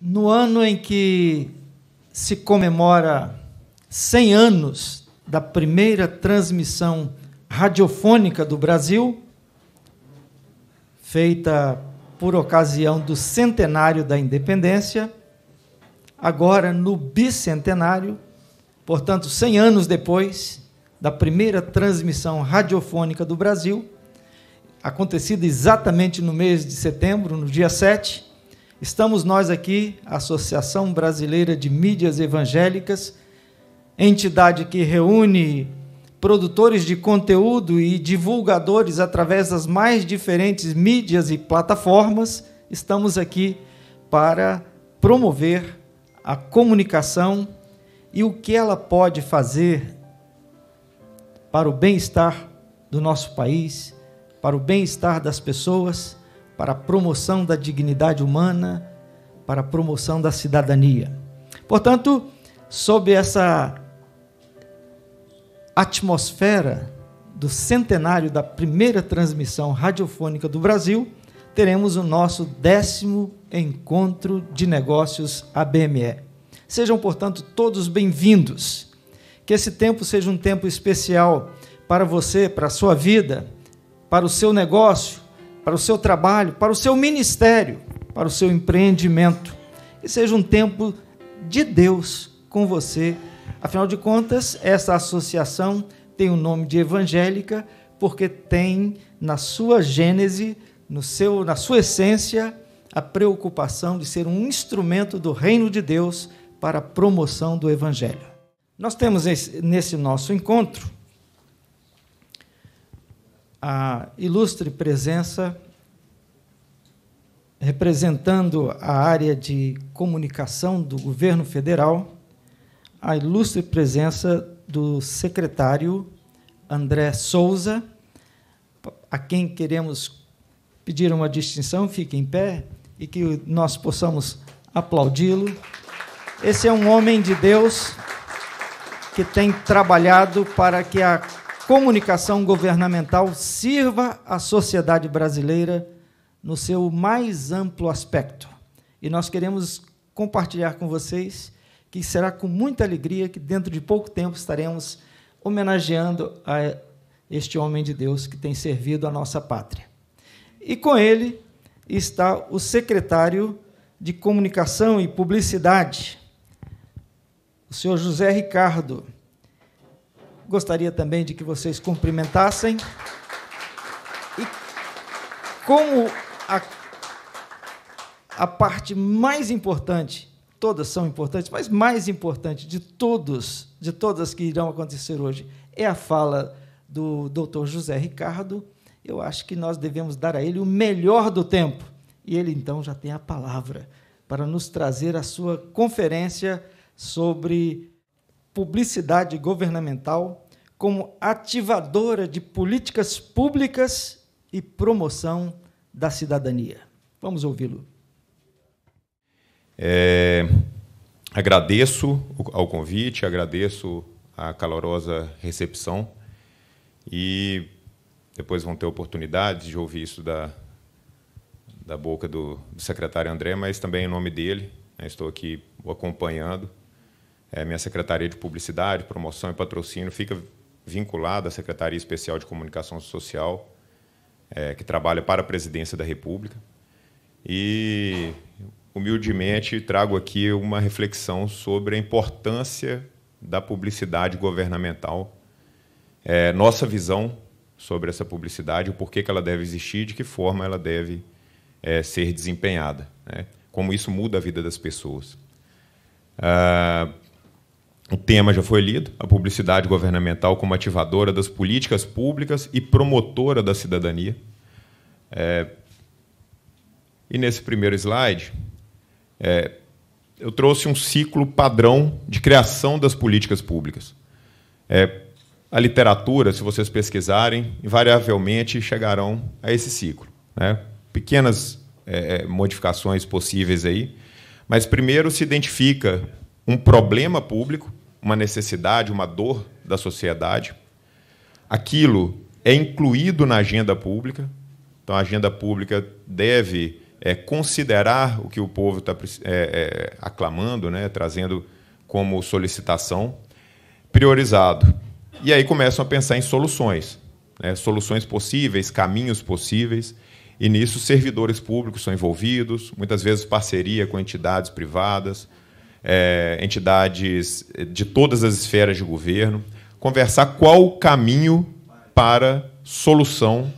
no ano em que se comemora 100 anos da primeira transmissão radiofônica do Brasil, feita por ocasião do centenário da independência, agora no bicentenário, portanto, 100 anos depois da primeira transmissão radiofônica do Brasil, acontecida exatamente no mês de setembro, no dia 7, Estamos nós aqui, Associação Brasileira de Mídias Evangélicas, entidade que reúne produtores de conteúdo e divulgadores através das mais diferentes mídias e plataformas. Estamos aqui para promover a comunicação e o que ela pode fazer para o bem-estar do nosso país, para o bem-estar das pessoas para a promoção da dignidade humana, para a promoção da cidadania. Portanto, sob essa atmosfera do centenário da primeira transmissão radiofônica do Brasil, teremos o nosso décimo encontro de negócios ABME. Sejam, portanto, todos bem-vindos. Que esse tempo seja um tempo especial para você, para a sua vida, para o seu negócio, para o seu trabalho, para o seu ministério, para o seu empreendimento. Que seja um tempo de Deus com você. Afinal de contas, essa associação tem o nome de evangélica porque tem na sua gênese, no seu, na sua essência, a preocupação de ser um instrumento do reino de Deus para a promoção do evangelho. Nós temos esse, nesse nosso encontro a ilustre presença representando a área de comunicação do governo federal, a ilustre presença do secretário André Souza, a quem queremos pedir uma distinção, fique em pé e que nós possamos aplaudi-lo. Esse é um homem de Deus que tem trabalhado para que a comunicação governamental sirva à sociedade brasileira no seu mais amplo aspecto. E nós queremos compartilhar com vocês que será com muita alegria que dentro de pouco tempo estaremos homenageando a este homem de Deus que tem servido a nossa pátria. E com ele está o secretário de Comunicação e Publicidade, o senhor José Ricardo. Gostaria também de que vocês cumprimentassem. E como a, a parte mais importante, todas são importantes, mas mais importante de todos, de todas que irão acontecer hoje, é a fala do Dr. José Ricardo. Eu acho que nós devemos dar a ele o melhor do tempo. E ele então já tem a palavra para nos trazer a sua conferência sobre publicidade governamental como ativadora de políticas públicas e promoção da cidadania. Vamos ouvi-lo. É, agradeço ao convite, agradeço a calorosa recepção e depois vão ter oportunidade de ouvir isso da, da boca do, do secretário André, mas também em nome dele, né, estou aqui acompanhando é, minha Secretaria de Publicidade, Promoção e Patrocínio fica vinculada à Secretaria Especial de Comunicação Social, é, que trabalha para a Presidência da República. E, humildemente, trago aqui uma reflexão sobre a importância da publicidade governamental, é, nossa visão sobre essa publicidade, o porquê que ela deve existir, de que forma ela deve é, ser desempenhada, né? como isso muda a vida das pessoas. Ah, o tema já foi lido: a publicidade governamental como ativadora das políticas públicas e promotora da cidadania. É, e nesse primeiro slide, é, eu trouxe um ciclo padrão de criação das políticas públicas. É, a literatura, se vocês pesquisarem, invariavelmente chegarão a esse ciclo. Né? Pequenas é, é, modificações possíveis aí, mas primeiro se identifica um problema público, uma necessidade, uma dor da sociedade. Aquilo é incluído na agenda pública, então a agenda pública deve é, considerar o que o povo está é, é, aclamando, né, trazendo como solicitação, priorizado. E aí começam a pensar em soluções, né, soluções possíveis, caminhos possíveis. E nisso servidores públicos são envolvidos, muitas vezes parceria com entidades privadas, é, entidades eh, de todas as esferas de governo, conversar qual o caminho para solução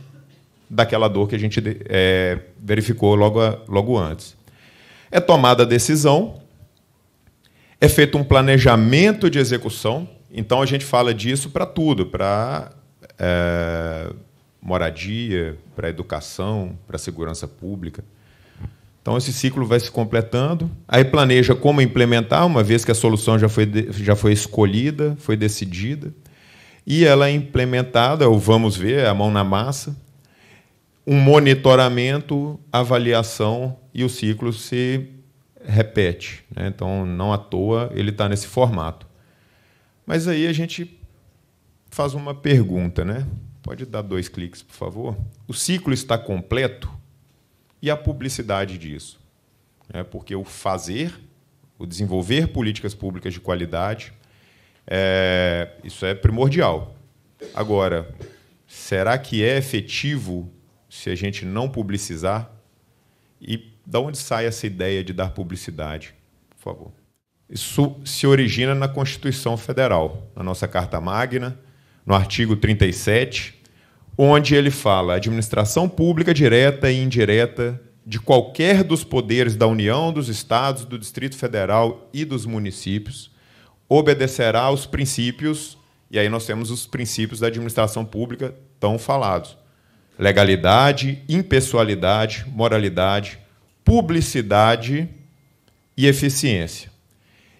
daquela dor que a gente é, verificou logo, logo antes. É tomada a decisão, é feito um planejamento de execução, então a gente fala disso para tudo, para é, eh, moradia, para educação, para segurança pública. Então, esse ciclo vai se completando. Aí planeja como implementar, uma vez que a solução já foi, já foi escolhida, foi decidida. E ela é implementada, ou vamos ver, é a mão na massa. Um monitoramento, avaliação e o ciclo se repete. Né? Então, não à toa ele está nesse formato. Mas aí a gente faz uma pergunta, né? Pode dar dois cliques, por favor. O ciclo está completo? e a publicidade disso. É porque o fazer, o desenvolver políticas públicas de qualidade, é, isso é primordial. Agora, será que é efetivo se a gente não publicizar? E da onde sai essa ideia de dar publicidade? Por favor. Isso se origina na Constituição Federal, na nossa Carta Magna, no artigo 37, onde ele fala administração pública direta e indireta de qualquer dos poderes da União, dos Estados, do Distrito Federal e dos municípios obedecerá aos princípios, e aí nós temos os princípios da administração pública tão falados: legalidade, impessoalidade, moralidade, publicidade e eficiência.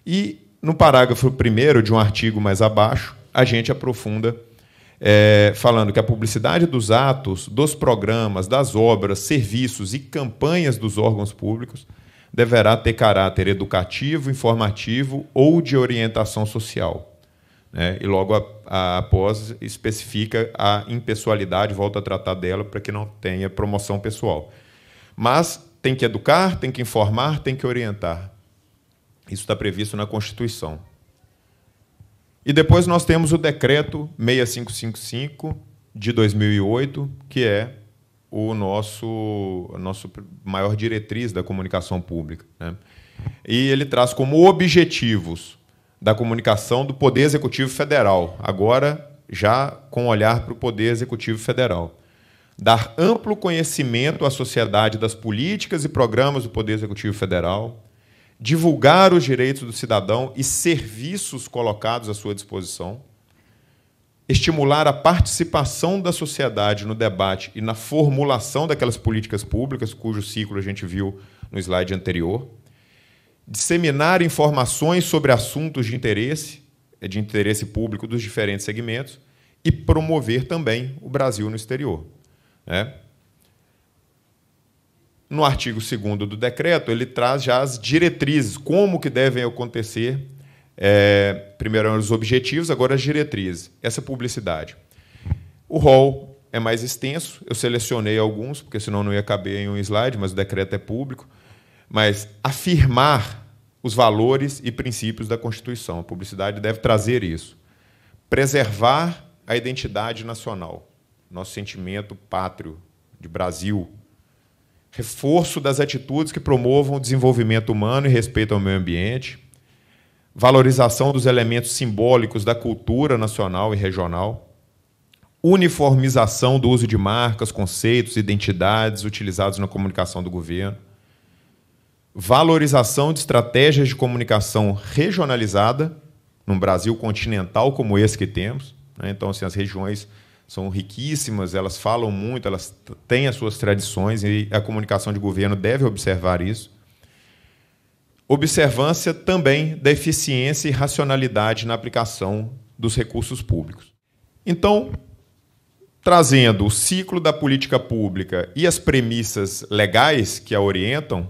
E no parágrafo primeiro de um artigo mais abaixo, a gente aprofunda é, falando que a publicidade dos atos, dos programas, das obras, serviços e campanhas dos órgãos públicos deverá ter caráter educativo, informativo ou de orientação social. Né? E logo a, a, após especifica a impessoalidade, volta a tratar dela para que não tenha promoção pessoal. Mas tem que educar, tem que informar, tem que orientar. Isso está previsto na Constituição. E depois nós temos o decreto 6555 de 2008, que é o nosso a nossa maior diretriz da comunicação pública. Né? E ele traz como objetivos da comunicação do Poder Executivo Federal, agora já com olhar para o Poder Executivo Federal. Dar amplo conhecimento à sociedade das políticas e programas do Poder Executivo Federal, divulgar os direitos do cidadão e serviços colocados à sua disposição, estimular a participação da sociedade no debate e na formulação daquelas políticas públicas, cujo ciclo a gente viu no slide anterior, disseminar informações sobre assuntos de interesse, eh, de interesse público dos diferentes segmentos e promover também o Brasil no exterior. Né? No artigo 2 do decreto, ele traz já as diretrizes, como que devem acontecer. É, primeiro os objetivos, agora as diretrizes. Essa publicidade. O rol é mais extenso, eu selecionei alguns, porque senão não ia caber em um slide, mas o decreto é público. Mas afirmar os valores e princípios da Constituição. A publicidade deve trazer isso. Preservar a identidade nacional, nosso sentimento pátrio de Brasil, reforço das atitudes que promovam o desenvolvimento humano e respeito ao meio ambiente, valorização dos elementos simbólicos da cultura nacional e regional, uniformização do uso de marcas, conceitos, identidades utilizados na comunicação do governo, valorização de estratégias de comunicação regionalizada, num Brasil continental como esse que temos. Né? Então, assim, as regiões são riquíssimas, elas falam muito, elas têm as suas tradições e a comunicação de governo deve observar isso. Observância também da eficiência e racionalidade na aplicação dos recursos públicos. Então, trazendo o ciclo da política pública e as premissas legais que a orientam,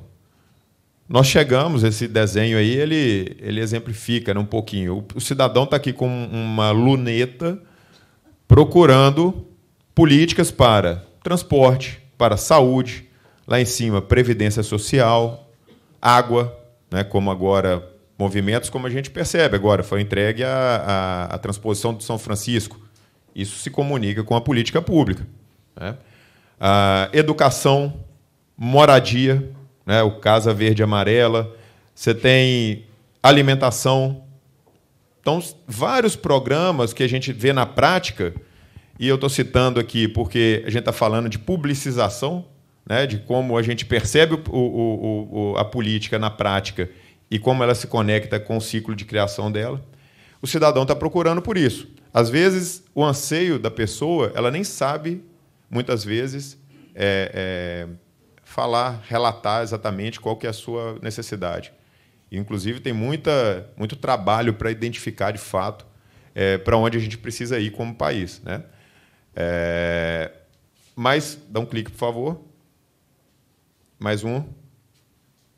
nós chegamos, esse desenho aí, ele, ele exemplifica né, um pouquinho. O, o cidadão está aqui com uma luneta procurando políticas para transporte, para saúde, lá em cima, previdência social, água, né, como agora movimentos, como a gente percebe agora, foi entregue a, a, a transposição do São Francisco. Isso se comunica com a política pública. Né? A educação, moradia, né? o Casa Verde Amarela, você tem alimentação, então, vários programas que a gente vê na prática, e eu estou citando aqui porque a gente está falando de publicização, né, de como a gente percebe o, o, o, a política na prática e como ela se conecta com o ciclo de criação dela. O cidadão está procurando por isso. Às vezes, o anseio da pessoa, ela nem sabe, muitas vezes, é, é, falar, relatar exatamente qual que é a sua necessidade. Inclusive, tem muita, muito trabalho para identificar de fato é, para onde a gente precisa ir como país. Né? É, mas, dá um clique, por favor. Mais um.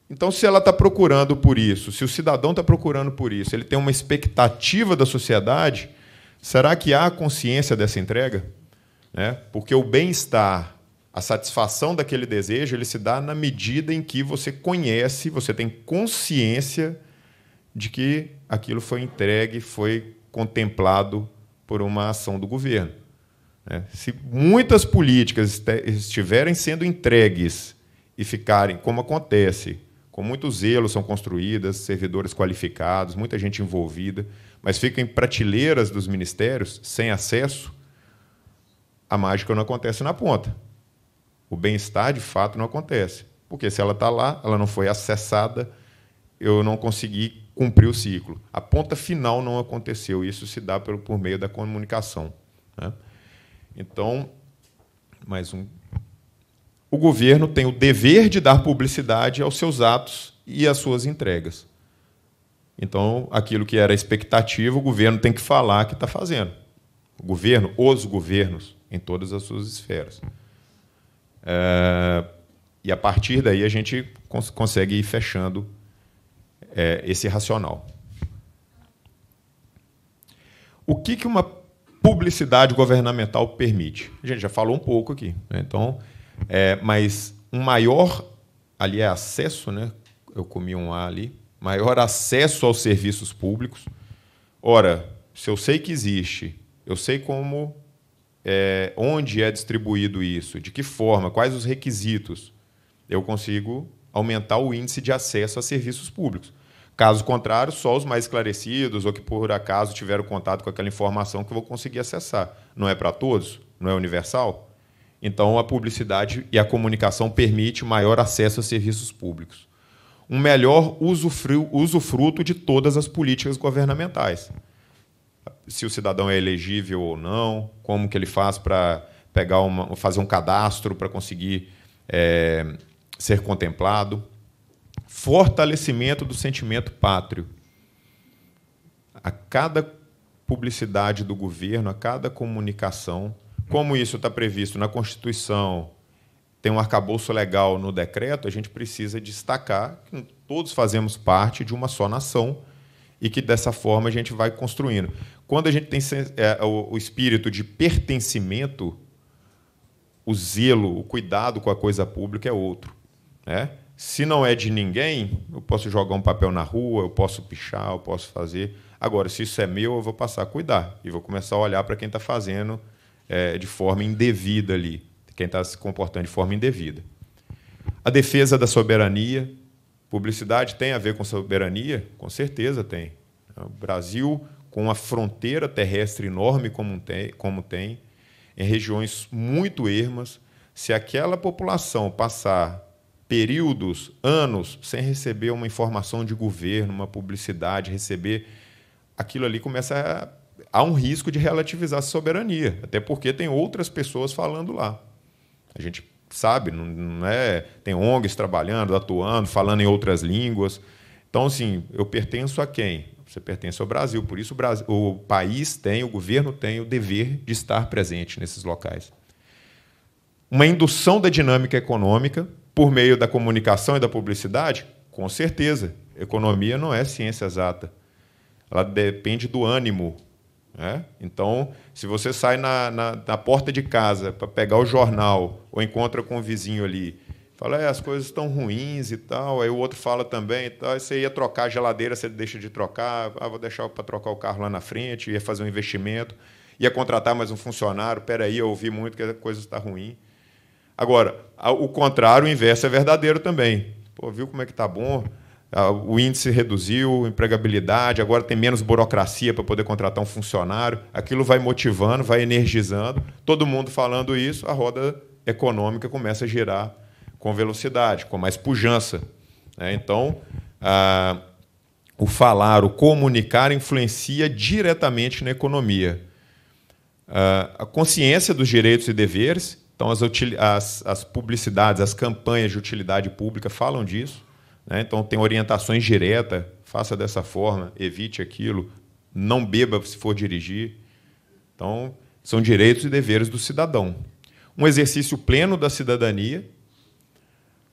Então, se ela está procurando por isso, se o cidadão está procurando por isso, ele tem uma expectativa da sociedade, será que há consciência dessa entrega? Né? Porque o bem-estar a satisfação daquele desejo ele se dá na medida em que você conhece, você tem consciência de que aquilo foi entregue, foi contemplado por uma ação do governo. Né? Se muitas políticas estiverem sendo entregues e ficarem, como acontece, com muito zelo são construídas, servidores qualificados, muita gente envolvida, mas ficam em prateleiras dos ministérios sem acesso, a mágica não acontece na ponta o bem-estar de fato não acontece. Porque se ela está lá, ela não foi acessada, eu não consegui cumprir o ciclo. A ponta final não aconteceu, isso se dá por, por meio da comunicação. Né? Então, mais um. O governo tem o dever de dar publicidade aos seus atos e às suas entregas. Então, aquilo que era expectativa, o governo tem que falar que está fazendo. O governo, os governos, em todas as suas esferas. É, e a partir daí a gente cons consegue ir fechando é, esse racional. O que, que uma publicidade governamental permite? A gente já falou um pouco aqui. Né? Então, é, mas um maior ali é acesso, né? Eu comi um A ali. Maior acesso aos serviços públicos. Ora, se eu sei que existe, eu sei como é, onde é distribuído isso, de que forma, quais os requisitos, eu consigo aumentar o índice de acesso a serviços públicos. Caso contrário, só os mais esclarecidos ou que por acaso tiveram contato com aquela informação que eu vou conseguir acessar. Não é para todos? Não é universal? Então, a publicidade e a comunicação permite maior acesso a serviços públicos. Um melhor usufruto de todas as políticas governamentais se o cidadão é elegível ou não, como que ele faz para pegar uma, fazer um cadastro para conseguir é, ser contemplado. Fortalecimento do sentimento pátrio. A cada publicidade do governo, a cada comunicação, como isso está previsto na Constituição, tem um arcabouço legal no decreto, a gente precisa destacar que todos fazemos parte de uma só nação e que dessa forma a gente vai construindo. Quando a gente tem é, o, o espírito de pertencimento, o zelo, o cuidado com a coisa pública é outro. Né? Se não é de ninguém, eu posso jogar um papel na rua, eu posso pichar, eu posso fazer. Agora, se isso é meu, eu vou passar a cuidar e vou começar a olhar para quem está fazendo é, de forma indevida ali, quem está se comportando de forma indevida. A defesa da soberania. Publicidade tem a ver com soberania? Com certeza tem. O Brasil com uma fronteira terrestre enorme como tem, como tem em regiões muito ermas, se aquela população passar períodos, anos, sem receber uma informação de governo, uma publicidade, receber aquilo ali começa a há um risco de relativizar a soberania, até porque tem outras pessoas falando lá. A gente sabe, não, não é, tem ONGs trabalhando, atuando, falando em outras línguas. Então assim, eu pertenço a quem? Você pertence ao Brasil, por isso o, Brasil, o país tem, o governo tem o dever de estar presente nesses locais. Uma indução da dinâmica econômica por meio da comunicação e da publicidade? Com certeza. Economia não é ciência exata. Ela depende do ânimo. Né? Então, se você sai na, na, na porta de casa para pegar o jornal ou encontra com o vizinho ali Fala, é, as coisas estão ruins e tal. Aí o outro fala também e tal. você ia trocar a geladeira, você deixa de trocar. Ah, vou deixar para trocar o carro lá na frente, ia fazer um investimento, ia contratar mais um funcionário. Peraí, eu ouvi muito que a coisa está ruim. Agora, o contrário, o inverso é verdadeiro também. Pô, viu como é que está bom? Ah, o índice reduziu, empregabilidade, agora tem menos burocracia para poder contratar um funcionário. Aquilo vai motivando, vai energizando. Todo mundo falando isso, a roda econômica começa a girar com velocidade, com mais pujança. Né? Então, o falar, o comunicar influencia diretamente na economia. A, a consciência dos direitos e deveres, então as, as, as, publicidades, as campanhas de utilidade pública falam disso. Né? Então, tem orientações diretas, faça dessa forma, evite aquilo, não beba se for dirigir. Então, são direitos e deveres do cidadão. Um exercício pleno da cidadania,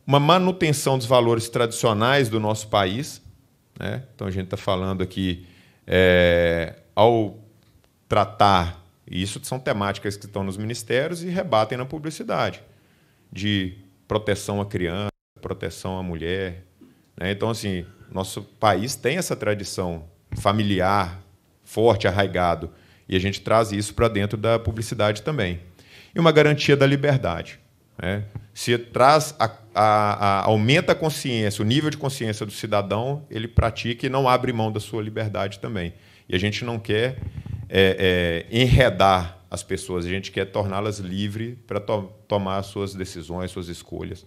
uma manutenção dos valores tradicionais do nosso país. Né? Então, a gente está falando aqui, é, ao tratar, e isso são temáticas que estão nos ministérios e rebatem na publicidade, de proteção à criança, proteção à mulher. Né? Então, assim, nosso país tem essa tradição familiar forte, arraigado, e a gente traz isso para dentro da publicidade também. E uma garantia da liberdade. Né? Se traz a, a, a, aumenta a consciência, o nível de consciência do cidadão, ele pratica e não abre mão da sua liberdade também. E a gente não quer é, é, enredar as pessoas, a gente quer torná-las livres para to tomar suas decisões, suas escolhas.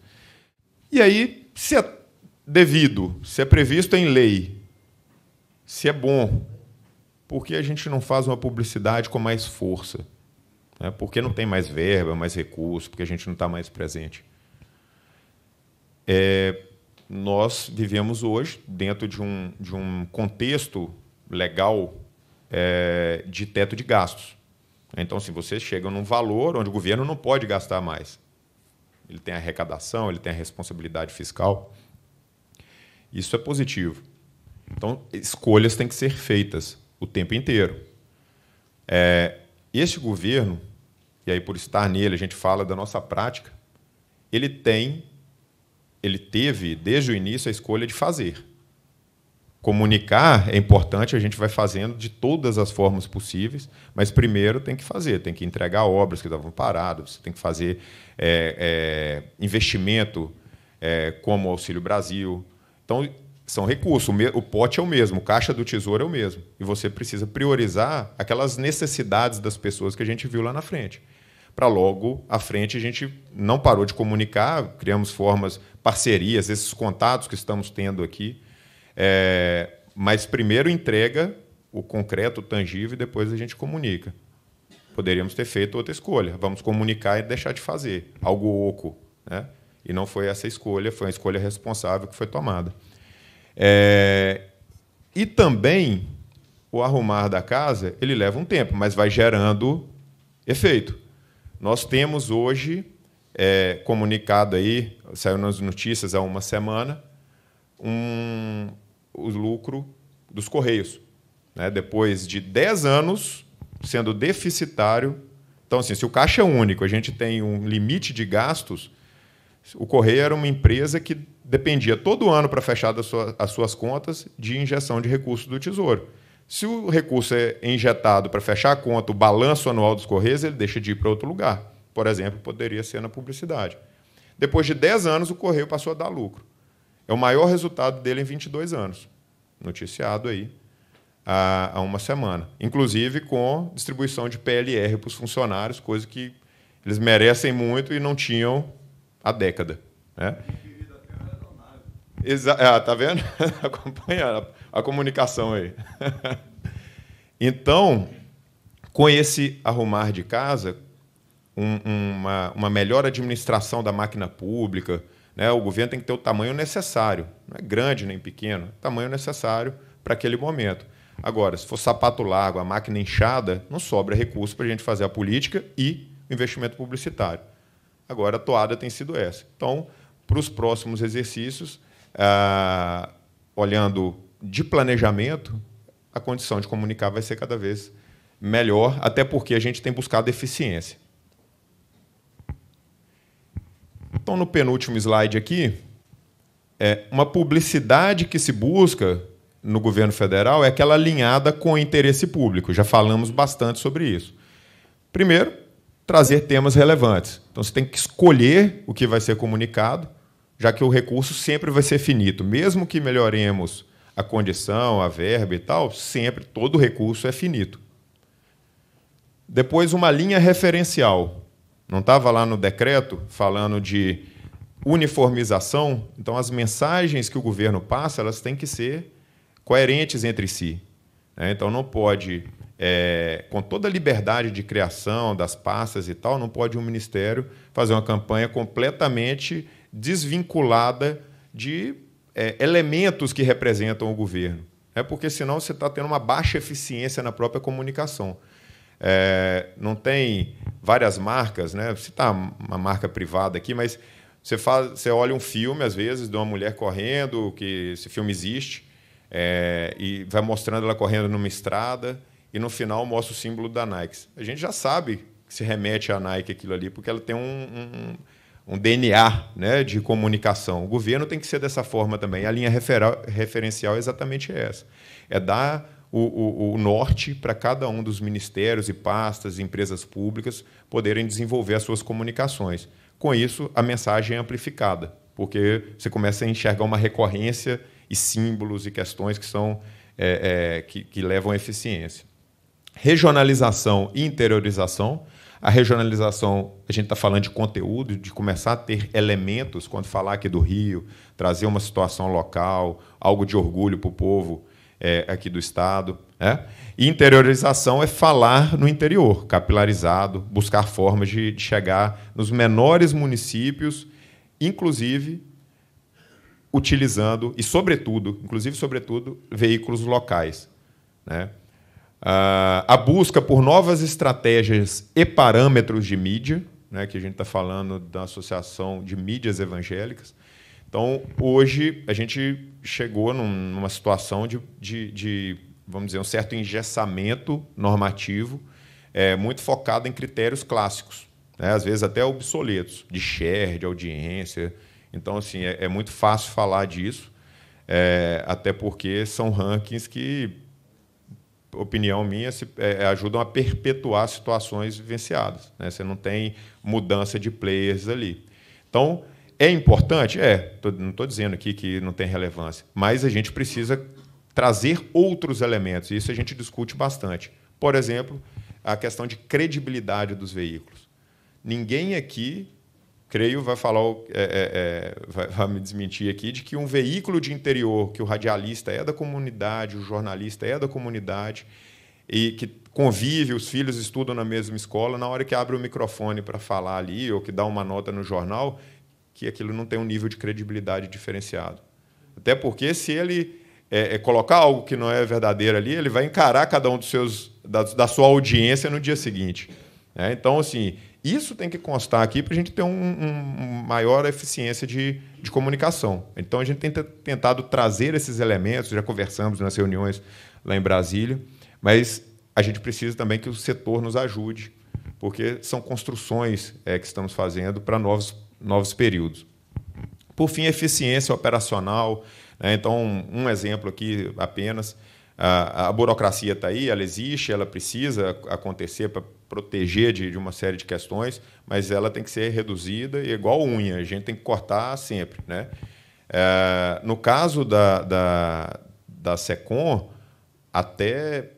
E aí, se é devido, se é previsto em lei, se é bom, por que a gente não faz uma publicidade com mais força? Né? Porque não tem mais verba, mais recurso, porque a gente não está mais presente. É, nós vivemos hoje dentro de um, de um contexto legal é, de teto de gastos. Então, se assim, você chega num valor onde o governo não pode gastar mais, ele tem a arrecadação, ele tem a responsabilidade fiscal. Isso é positivo. Então, escolhas têm que ser feitas o tempo inteiro. É, este governo, e aí por estar nele a gente fala da nossa prática, ele tem, ele teve desde o início a escolha de fazer. Comunicar é importante, a gente vai fazendo de todas as formas possíveis, mas primeiro tem que fazer, tem que entregar obras que estavam paradas, você tem que fazer é, é, investimento é, como o Auxílio Brasil. Então, são recursos, o, pote é o mesmo, o caixa do tesouro é o mesmo. E você precisa priorizar aquelas necessidades das pessoas que a gente viu lá na frente. Para logo à frente, a gente não parou de comunicar, criamos formas, parcerias, esses contatos que estamos tendo aqui. É, mas primeiro entrega o concreto, o tangível, e depois a gente comunica. Poderíamos ter feito outra escolha. Vamos comunicar e deixar de fazer algo oco. Né? E não foi essa escolha, foi a escolha responsável que foi tomada. É, e também o arrumar da casa ele leva um tempo, mas vai gerando efeito. Nós temos hoje é, comunicado aí, saiu nas notícias há uma semana, um, o lucro dos Correios. Né? Depois de 10 anos sendo deficitário. Então, assim, se o caixa é único, a gente tem um limite de gastos, o Correio era uma empresa que dependia todo ano para fechar sua, as suas contas de injeção de recursos do Tesouro. Se o recurso é injetado para fechar a conta, o balanço anual dos Correios, ele deixa de ir para outro lugar. Por exemplo, poderia ser na publicidade. Depois de 10 anos, o Correio passou a dar lucro. É o maior resultado dele em 22 anos. Noticiado aí há, há uma semana. Inclusive com distribuição de PLR para os funcionários, coisa que eles merecem muito e não tinham há década. Né? Exa ah, tá vendo? Acompanha a, a comunicação aí. então, com esse arrumar de casa, um, uma, uma melhor administração da máquina pública, né? o governo tem que ter o tamanho necessário. Não é grande nem pequeno, tamanho necessário para aquele momento. Agora, se for sapato largo, a máquina inchada, não sobra recurso para a gente fazer a política e o investimento publicitário. Agora, a toada tem sido essa. Então, para os próximos exercícios, ah, olhando de planejamento, a condição de comunicar vai ser cada vez melhor, até porque a gente tem buscado eficiência. Então, no penúltimo slide aqui, é uma publicidade que se busca no governo federal é aquela alinhada com o interesse público. Já falamos bastante sobre isso. Primeiro, trazer temas relevantes. Então, você tem que escolher o que vai ser comunicado já que o recurso sempre vai ser finito. Mesmo que melhoremos a condição, a verba e tal, sempre, todo recurso é finito. Depois, uma linha referencial. Não estava lá no decreto falando de uniformização? Então, as mensagens que o governo passa elas têm que ser coerentes entre si. Né? Então, não pode, é, com toda a liberdade de criação das pastas e tal, não pode um ministério fazer uma campanha completamente desvinculada de é, elementos que representam o governo. É porque senão você está tendo uma baixa eficiência na própria comunicação. É, não tem várias marcas, né? Você está uma marca privada aqui, mas você, faz, você olha um filme às vezes de uma mulher correndo, que esse filme existe, é, e vai mostrando ela correndo numa estrada e no final mostra o símbolo da Nike. A gente já sabe que se remete à Nike aquilo ali, porque ela tem um, um um DNA né, de comunicação. O governo tem que ser dessa forma também. A linha referencial é exatamente essa: é dar o, o, o norte para cada um dos ministérios e pastas, empresas públicas poderem desenvolver as suas comunicações. Com isso, a mensagem é amplificada, porque você começa a enxergar uma recorrência e símbolos e questões que são é, é, que, que levam à eficiência. Regionalização e interiorização a regionalização, a gente está falando de conteúdo, de começar a ter elementos, quando falar aqui do Rio, trazer uma situação local, algo de orgulho para o povo é, aqui do Estado. Né? E interiorização é falar no interior, capilarizado, buscar formas de, de chegar nos menores municípios, inclusive utilizando, e sobretudo, inclusive sobretudo, veículos locais. Né? Uh, a busca por novas estratégias e parâmetros de mídia, né, que a gente está falando da Associação de Mídias Evangélicas. Então, hoje, a gente chegou num, numa situação de, de, de, vamos dizer, um certo engessamento normativo, é, muito focado em critérios clássicos, né, às vezes até obsoletos, de share, de audiência. Então, assim, é, é muito fácil falar disso, é, até porque são rankings que opinião minha, se, é, é, ajudam a perpetuar situações vivenciadas. Né? Você não tem mudança de players ali. Então, é importante? É, tô, não estou dizendo aqui que não tem relevância, mas a gente precisa trazer outros elementos, e isso a gente discute bastante. Por exemplo, a questão de credibilidade dos veículos. Ninguém aqui creio, vai falar, é, é, é, vai, vai, me desmentir aqui, de que um veículo de interior, que o radialista é da comunidade, o jornalista é da comunidade, e que convive, os filhos estudam na mesma escola, na hora que abre o microfone para falar ali, ou que dá uma nota no jornal, que aquilo não tem um nível de credibilidade diferenciado. Até porque se ele é, é colocar algo que não é verdadeiro ali, ele vai encarar cada um dos seus da, da sua audiência no dia seguinte. É, então, assim, isso tem que constar aqui para a gente ter um, um, maior eficiência de, de comunicação. Então a gente tem tentado trazer esses elementos, já conversamos nas reuniões lá em Brasília, mas a gente precisa também que o setor nos ajude, porque são construções é, que estamos fazendo para novos, novos períodos. Por fim, eficiência operacional. Né? Então, um exemplo aqui apenas. A, a burocracia está aí, ela existe, ela precisa acontecer para proteger de, de, uma série de questões, mas ela tem que ser reduzida e é igual unha, a gente tem que cortar sempre. Né? É, no caso da, da, da SECOM, até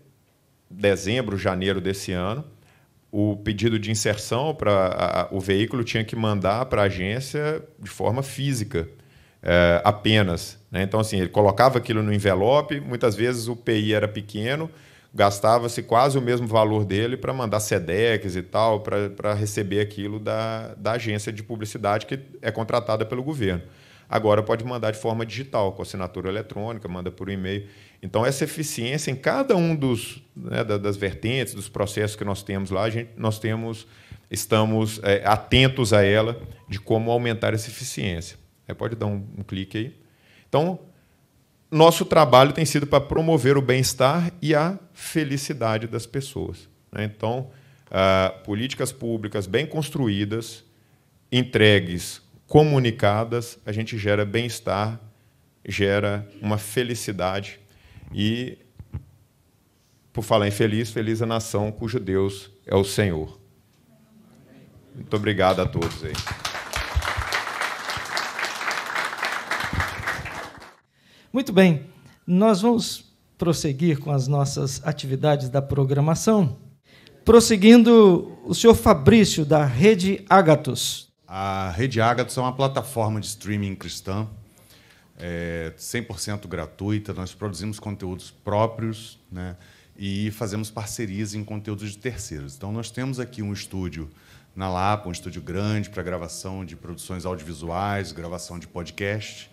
dezembro, janeiro desse ano, o pedido de inserção para o veículo tinha que mandar para a agência de forma física é, apenas. Né? Então, assim, ele colocava aquilo no envelope, muitas vezes o PI era pequeno, gastava-se quase o mesmo valor dele para mandar SEDEX e tal, para receber aquilo da, da agência de publicidade que é contratada pelo governo. Agora pode mandar de forma digital, com assinatura eletrônica, manda por e-mail. Então, essa eficiência em cada um dos né, das vertentes, dos processos que nós temos lá, gente, nós temos estamos é, atentos a ela de como aumentar essa eficiência. É, pode dar um, um clique aí. Então, nosso trabalho tem sido para promover o bem-estar e a felicidade das pessoas. Né? Então, uh, políticas públicas bem construídas, entregues, comunicadas, a gente gera bem-estar, gera uma felicidade. E, por falar em feliz, feliz a nação cujo Deus é o Senhor. Muito obrigado a todos aí. Muito bem, nós vamos prosseguir com as nossas atividades da programação. Prosseguindo, o senhor Fabrício, da Rede Agatos. A Rede Agatos é uma plataforma de streaming cristã, é 100% gratuita. Nós produzimos conteúdos próprios né, e fazemos parcerias em conteúdos de terceiros. Então, nós temos aqui um estúdio na Lapa, um estúdio grande para gravação de produções audiovisuais, gravação de podcast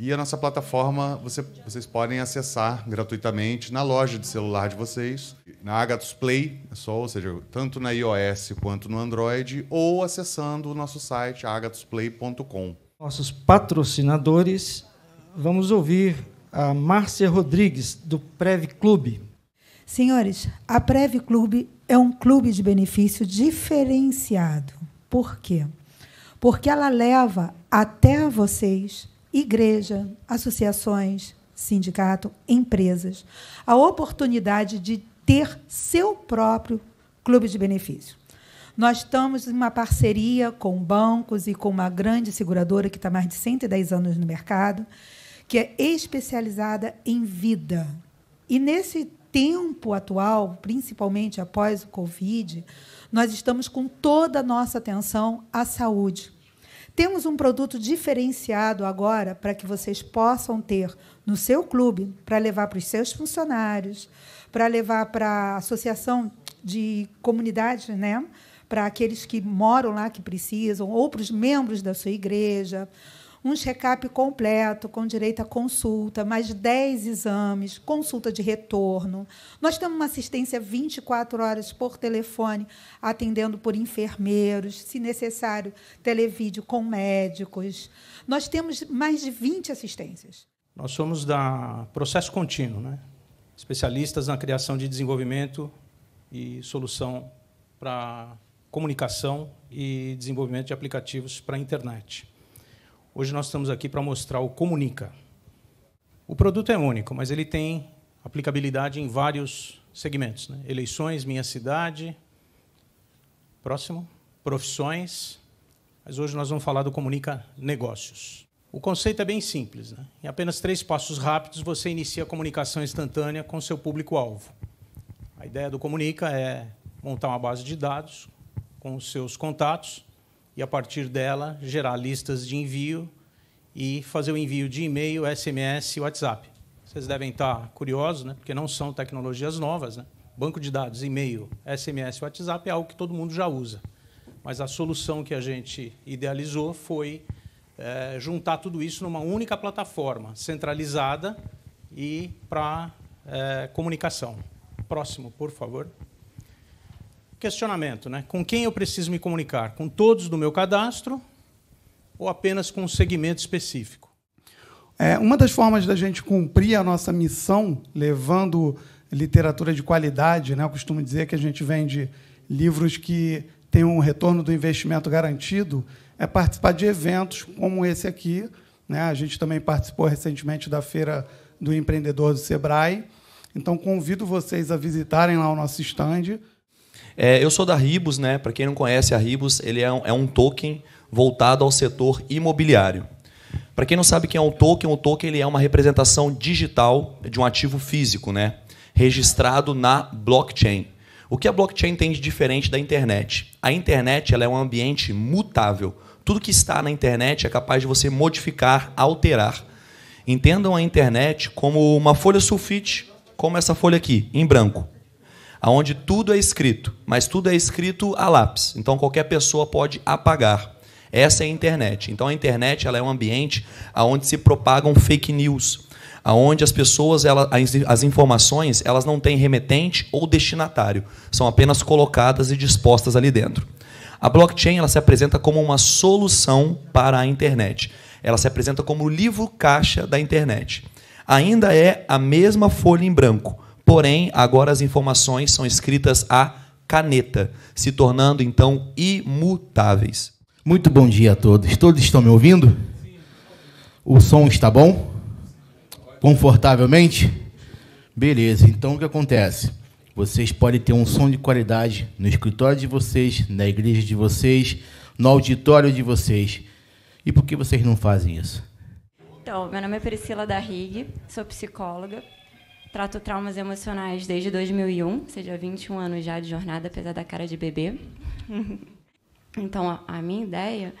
e a nossa plataforma você, vocês podem acessar gratuitamente na loja de celular de vocês, na Agatus Play, é só, ou seja, tanto na iOS quanto no Android, ou acessando o nosso site agatusplay.com. Nossos patrocinadores, vamos ouvir a Márcia Rodrigues, do Prev Clube. Senhores, a Prev Clube é um clube de benefício diferenciado. Por quê? Porque ela leva até vocês igreja, associações, sindicato, empresas, a oportunidade de ter seu próprio clube de benefício. Nós estamos em uma parceria com bancos e com uma grande seguradora que está mais de 110 anos no mercado, que é especializada em vida. E nesse tempo atual, principalmente após o Covid, nós estamos com toda a nossa atenção à saúde temos um produto diferenciado agora para que vocês possam ter no seu clube, para levar para os seus funcionários, para levar para a associação de comunidade, né? para aqueles que moram lá que precisam, ou para os membros da sua igreja, um check-up completo, com direito à consulta, mais 10 exames, consulta de retorno. Nós temos uma assistência 24 horas por telefone, atendendo por enfermeiros, se necessário, televídeo com médicos. Nós temos mais de 20 assistências. Nós somos da processo contínuo, né? especialistas na criação de desenvolvimento e solução para comunicação e desenvolvimento de aplicativos para a internet. Hoje nós estamos aqui para mostrar o Comunica. O produto é único, mas ele tem aplicabilidade em vários segmentos: né? eleições, minha cidade, próximo, profissões. Mas hoje nós vamos falar do Comunica Negócios. O conceito é bem simples. Né? Em apenas três passos rápidos, você inicia a comunicação instantânea com seu público-alvo. A ideia do Comunica é montar uma base de dados com os seus contatos e, a partir dela, gerar listas de envio e fazer o envio de e-mail, SMS e WhatsApp. Vocês devem estar curiosos, né? porque não são tecnologias novas. Né? Banco de dados, e-mail, SMS, WhatsApp é algo que todo mundo já usa. Mas a solução que a gente idealizou foi é, juntar tudo isso numa única plataforma centralizada e para é, eh, comunicação. Próximo, por favor questionamento, né? Com quem eu preciso me comunicar? Com todos do meu cadastro ou apenas com um segmento específico? É, uma das formas da gente cumprir a nossa missão, levando literatura de qualidade, né? Eu costumo dizer que a gente vende livros que têm um retorno do investimento garantido, é participar de eventos como esse aqui, né? A gente também participou recentemente da feira do empreendedor do Sebrae. Então convido vocês a visitarem lá o nosso stand. É, eu sou da Ribos, né? Para quem não conhece, a Ribos ele é um, é um token voltado ao setor imobiliário. Para quem não sabe quem é um token, o um token ele é uma representação digital de um ativo físico, né? Registrado na blockchain. O que a blockchain tem de diferente da internet? A internet ela é um ambiente mutável. Tudo que está na internet é capaz de você modificar, alterar. Entendam a internet como uma folha sulfite, como essa folha aqui, em branco aonde tudo é escrito, mas tudo é escrito a lápis. Então qualquer pessoa pode apagar. Essa é a internet. Então a internet ela é um ambiente aonde se propagam fake news, aonde as pessoas ela, as informações elas não têm remetente ou destinatário, são apenas colocadas e dispostas ali dentro. A blockchain ela se apresenta como uma solução para a internet. Ela se apresenta como o livro caixa da internet. Ainda é a mesma folha em branco, Porém, agora as informações são escritas à caneta, se tornando então imutáveis. Muito bom dia a todos. Todos estão me ouvindo? O som está bom? Confortavelmente? Beleza. Então o que acontece? Vocês podem ter um som de qualidade no escritório de vocês, na igreja de vocês, no auditório de vocês. E por que vocês não fazem isso? Então, meu nome é Priscila da Rig, sou psicóloga Trato traumas emocionais desde 2001, ou seja, 21 anos já de jornada, apesar da cara de bebê. então, a, a minha ideia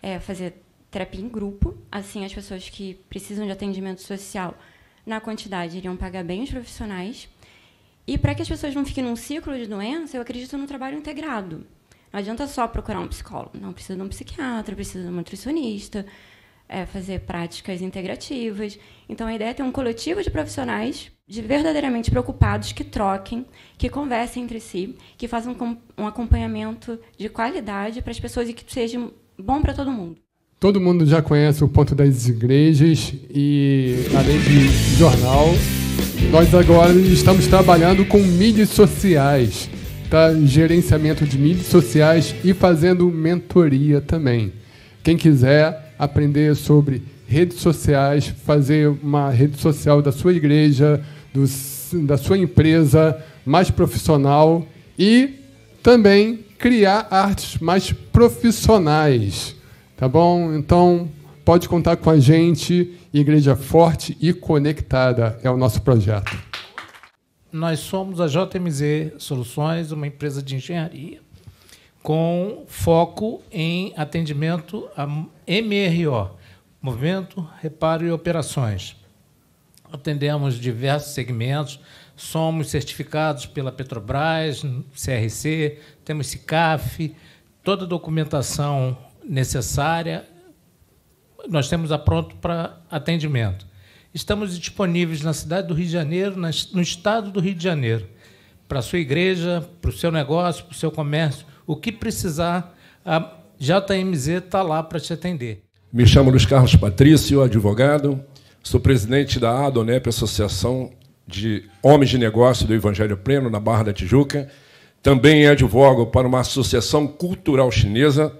é fazer terapia em grupo. Assim, as pessoas que precisam de atendimento social, na quantidade, iriam pagar bem os profissionais. E para que as pessoas não fiquem num ciclo de doença, eu acredito no trabalho integrado. Não adianta só procurar um psicólogo. Não, precisa de um psiquiatra, precisa de um nutricionista, é, fazer práticas integrativas. Então, a ideia é ter um coletivo de profissionais de verdadeiramente preocupados que troquem, que conversem entre si, que façam um acompanhamento de qualidade para as pessoas e que seja bom para todo mundo. Todo mundo já conhece o ponto das igrejas e, além de jornal, nós agora estamos trabalhando com mídias sociais, tá? gerenciamento de mídias sociais e fazendo mentoria também. Quem quiser aprender sobre redes sociais, fazer uma rede social da sua igreja, do, da sua empresa, mais profissional e também criar artes mais profissionais, tá bom? Então, pode contar com a gente, Igreja Forte e Conectada é o nosso projeto. Nós somos a JMZ Soluções, uma empresa de engenharia com foco em atendimento a MRO, Movimento, Reparo e Operações. Atendemos diversos segmentos, somos certificados pela Petrobras, CRC, temos CICAF, toda a documentação necessária, nós temos a pronto para atendimento. Estamos disponíveis na cidade do Rio de Janeiro, no estado do Rio de Janeiro, para a sua igreja, para o seu negócio, para o seu comércio, o que precisar, a JMZ está lá para te atender. Me chamo Luiz Carlos Patrício, advogado, sou presidente da ADONEP, Associação de Homens de Negócio do Evangelho Pleno, na Barra da Tijuca. Também advogo para uma associação cultural chinesa.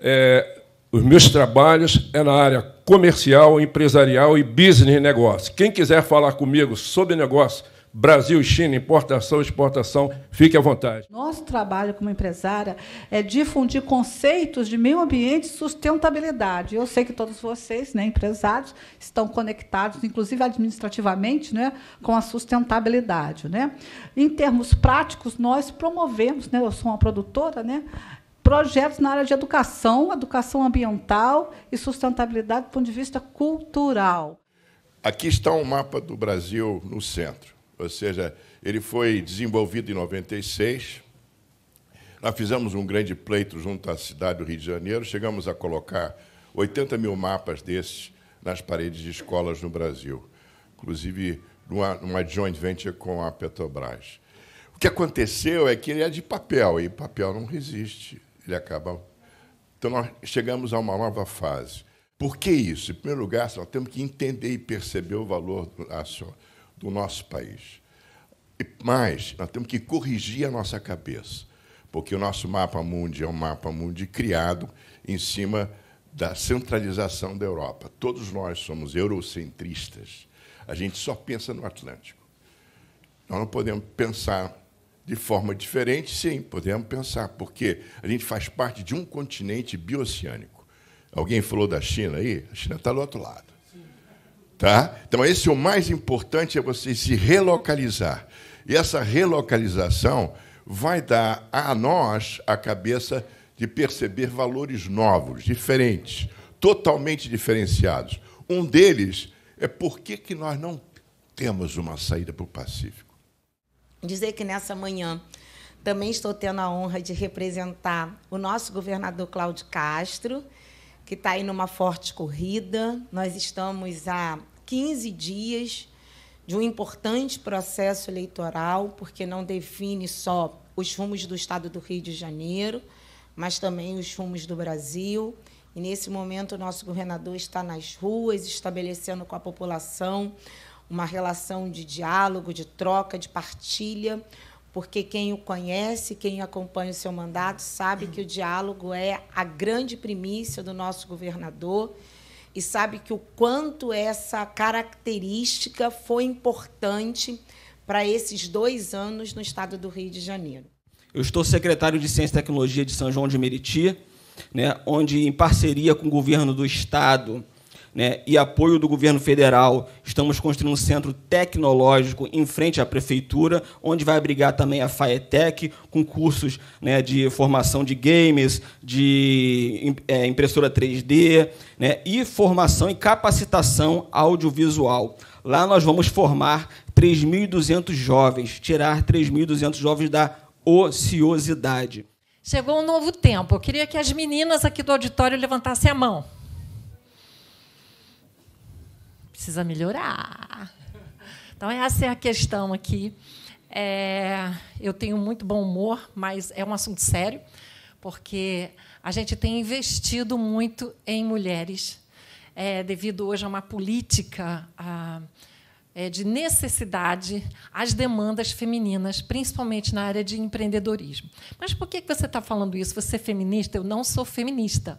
É, os meus trabalhos é na área comercial, empresarial e business negócio. Quem quiser falar comigo sobre negócio, Brasil e China, importação, exportação, fique à vontade. Nosso trabalho como empresária é difundir conceitos de meio ambiente e sustentabilidade. Eu sei que todos vocês, né, empresários, estão conectados, inclusive administrativamente, né, com a sustentabilidade. Né? Em termos práticos, nós promovemos, né, eu sou uma produtora, né, projetos na área de educação, educação ambiental e sustentabilidade do ponto de vista cultural. Aqui está um mapa do Brasil no centro ou seja, ele foi desenvolvido em 96. Nós fizemos um grande pleito junto à cidade do Rio de Janeiro, chegamos a colocar 80 mil mapas desses nas paredes de escolas no Brasil, inclusive numa, numa joint venture com a Petrobras. O que aconteceu é que ele é de papel, e papel não resiste, ele acaba. Então, nós chegamos a uma nova fase. Por que isso? Em primeiro lugar, nós temos que entender e perceber o valor do ação do nosso país. mas nós temos que corrigir a nossa cabeça, porque o nosso mapa mundi é um mapa mundi criado em cima da centralização da Europa. Todos nós somos eurocentristas. A gente só pensa no Atlântico. Nós não podemos pensar de forma diferente, sim, podemos pensar, porque a gente faz parte de um continente bioceânico. Alguém falou da China aí? A China está do outro lado. Tá? Então, esse é o mais importante, é você se relocalizar. E essa relocalização vai dar a nós a cabeça de perceber valores novos, diferentes, totalmente diferenciados. Um deles é por que, que nós não temos uma saída para o Pacífico. Dizer que nessa manhã também estou tendo a honra de representar o nosso governador Cláudio Castro, que está aí numa forte corrida. Nós estamos há 15 dias de um importante processo eleitoral, porque não define só os rumos do Estado do Rio de Janeiro, mas também os rumos do Brasil. E nesse momento, o nosso governador está nas ruas, estabelecendo com a população uma relação de diálogo, de troca, de partilha, porque quem o conhece, quem acompanha o seu mandato, sabe que o diálogo é a grande primícia do nosso governador e sabe que o quanto essa característica foi importante para esses dois anos no estado do Rio de Janeiro. Eu estou secretário de Ciência e Tecnologia de São João de Meriti, né, onde, em parceria com o governo do estado, né, e apoio do governo federal. Estamos construindo um centro tecnológico em frente à prefeitura, onde vai abrigar também a FAETEC, com cursos né, de formação de games, de é, impressora 3D, né, e formação e capacitação audiovisual. Lá nós vamos formar 3.200 jovens, tirar 3.200 jovens da ociosidade. Chegou um novo tempo. Eu queria que as meninas aqui do auditório levantassem a mão precisa melhorar. Então, essa é a questão aqui. É, eu tenho muito bom humor, mas é um assunto sério, porque a gente tem investido muito em mulheres, é, devido hoje a uma política a, é, de necessidade às demandas femininas, principalmente na área de empreendedorismo. Mas por que você está falando isso? Você é feminista? Eu não sou feminista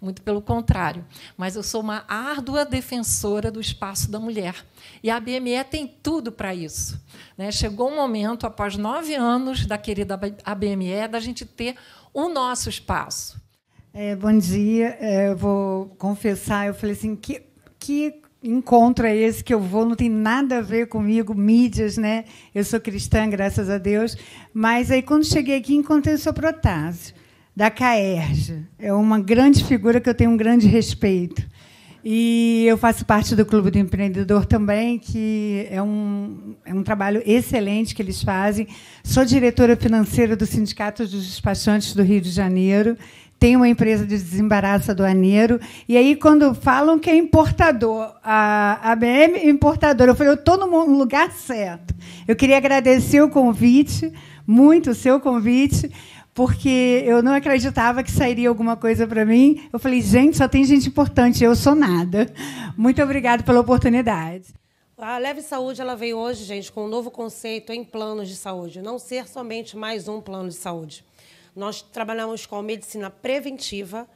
muito pelo contrário. Mas eu sou uma árdua defensora do espaço da mulher. E a BME tem tudo para isso. Né? Chegou um momento, após nove anos da querida ABME, da gente ter o nosso espaço. É, bom dia. É, eu vou confessar, eu falei assim, que, que encontro é esse que eu vou? Não tem nada a ver comigo, mídias, né? Eu sou cristã, graças a Deus. Mas aí, quando cheguei aqui, encontrei o seu Protásio da Caerj. É uma grande figura que eu tenho um grande respeito. E eu faço parte do Clube do Empreendedor também, que é um, é um trabalho excelente que eles fazem. Sou diretora financeira do Sindicato dos Despachantes do Rio de Janeiro. Tenho uma empresa de desembaraço aduaneiro. E aí, quando falam que é importador, a ABM é importadora, eu falei, eu estou no lugar certo. Eu queria agradecer o convite, muito o seu convite porque eu não acreditava que sairia alguma coisa para mim. Eu falei, gente, só tem gente importante, eu sou nada. Muito obrigada pela oportunidade. A Leve Saúde ela veio hoje, gente, com um novo conceito em planos de saúde, não ser somente mais um plano de saúde. Nós trabalhamos com medicina preventiva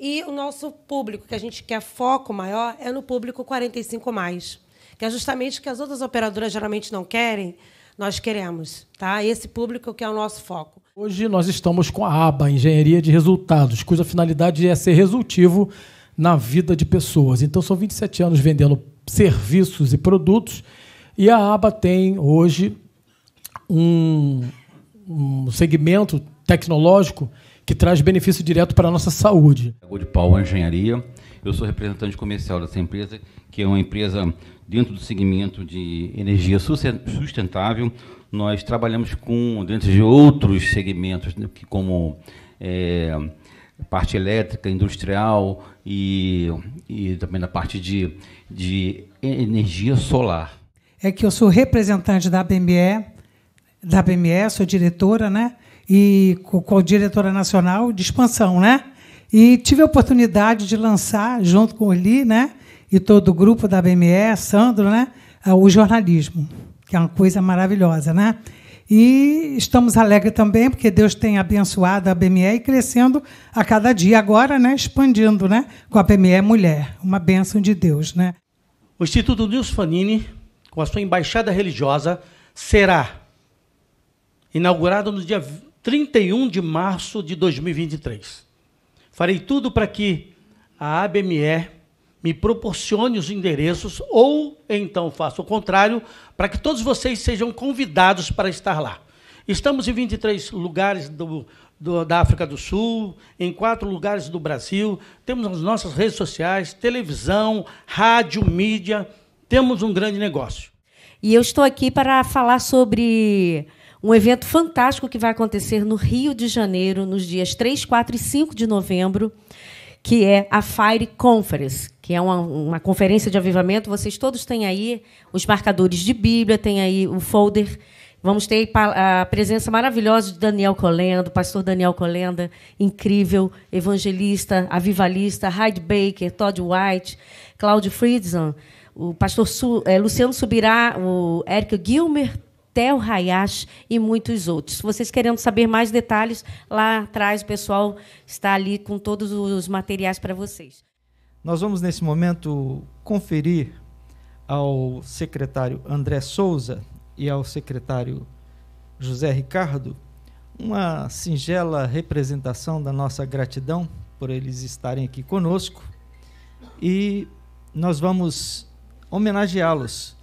e o nosso público que a gente quer foco maior é no público 45 mais, que é justamente o que as outras operadoras geralmente não querem, nós queremos, tá? Esse público que é o nosso foco. Hoje nós estamos com a aba Engenharia de Resultados, cuja finalidade é ser resultivo na vida de pessoas. Então são 27 anos vendendo serviços e produtos e a aba tem hoje um, um segmento tecnológico que traz benefício direto para a nossa saúde. Saúde Paulo Engenharia, eu sou representante comercial dessa empresa, que é uma empresa dentro do segmento de energia sustentável, nós trabalhamos com, dentro de outros segmentos, né, como é, parte elétrica, industrial e, e também na parte de, de energia solar. É que eu sou representante da BME, da BME, sou diretora, né? E com diretora nacional de expansão, né? E tive a oportunidade de lançar, junto com o Li, né? E todo o grupo da BME, Sandro, né? O jornalismo que é uma coisa maravilhosa, né? E estamos alegres também, porque Deus tem abençoado a BME e crescendo a cada dia, agora né, expandindo né, com a BME Mulher. Uma bênção de Deus. Né? O Instituto Nilson Fanini, com a sua embaixada religiosa, será inaugurado no dia 31 de março de 2023. Farei tudo para que a ABME me proporcione os endereços ou então faça o contrário para que todos vocês sejam convidados para estar lá. Estamos em 23 lugares do, do, da África do Sul, em quatro lugares do Brasil, temos as nossas redes sociais, televisão, rádio, mídia, temos um grande negócio. E eu estou aqui para falar sobre um evento fantástico que vai acontecer no Rio de Janeiro, nos dias 3, 4 e 5 de novembro que é a Fire Conference, que é uma, uma conferência de avivamento. Vocês todos têm aí os marcadores de Bíblia, tem aí o folder. Vamos ter a presença maravilhosa de Daniel Colenda, pastor Daniel Colenda, incrível, evangelista, avivalista, Hyde Baker, Todd White, Claudio Friedson, o pastor Su, é, Luciano Subirá, o Eric Gilmer, Theo Hayash e muitos outros. Se vocês querendo saber mais detalhes, lá atrás o pessoal está ali com todos os materiais para vocês. Nós vamos, nesse momento, conferir ao secretário André Souza e ao secretário José Ricardo uma singela representação da nossa gratidão por eles estarem aqui conosco e nós vamos homenageá-los